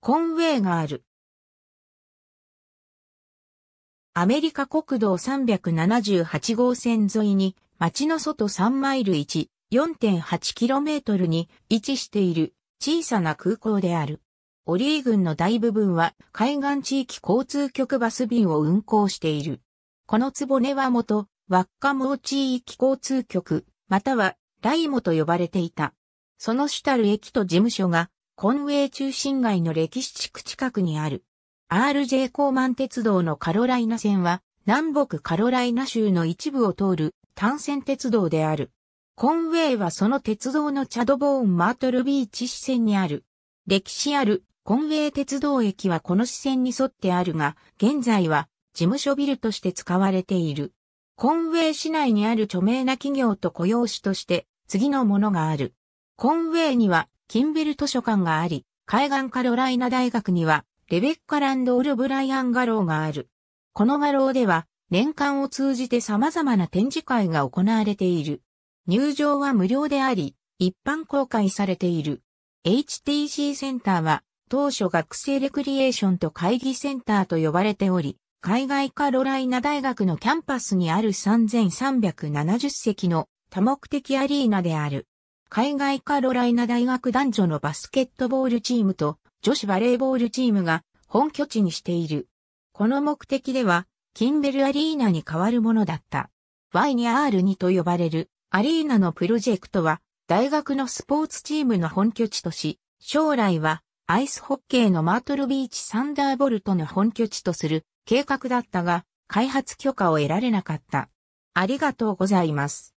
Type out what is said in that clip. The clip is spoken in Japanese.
コンウェイがある。アメリカ国道378号線沿いに、町の外3マイル1、4.8km に位置している小さな空港である。オリー郡の大部分は海岸地域交通局バス便を運行している。この壺根は元、稚毛地域交通局、または、ライモと呼ばれていた。その主たる駅と事務所が、コンウェイ中心街の歴史地区近くにある。RJ コーマン鉄道のカロライナ線は、南北カロライナ州の一部を通る単線鉄道である。コンウェイはその鉄道のチャドボーン・マートルビーチ支線にある。歴史あるコンウェイ鉄道駅はこの支線に沿ってあるが、現在は事務所ビルとして使われている。コンウェイ市内にある著名な企業と雇用主として次のものがある。コンウェイにはキンベル図書館があり、海岸カロライナ大学には、レベッカ・ランドール・ブライアン・画廊がある。この画廊では、年間を通じて様々な展示会が行われている。入場は無料であり、一般公開されている。HTC センターは、当初学生レクリエーションと会議センターと呼ばれており、海外カロライナ大学のキャンパスにある3370席の多目的アリーナである。海外カロライナ大学男女のバスケットボールチームと女子バレーボールチームが本拠地にしている。この目的では、キンベルアリーナに代わるものだった。y ー r 2と呼ばれるアリーナのプロジェクトは、大学のスポーツチームの本拠地とし、将来はアイスホッケーのマートルビーチサンダーボルトの本拠地とする計画だったが、開発許可を得られなかった。ありがとうございます。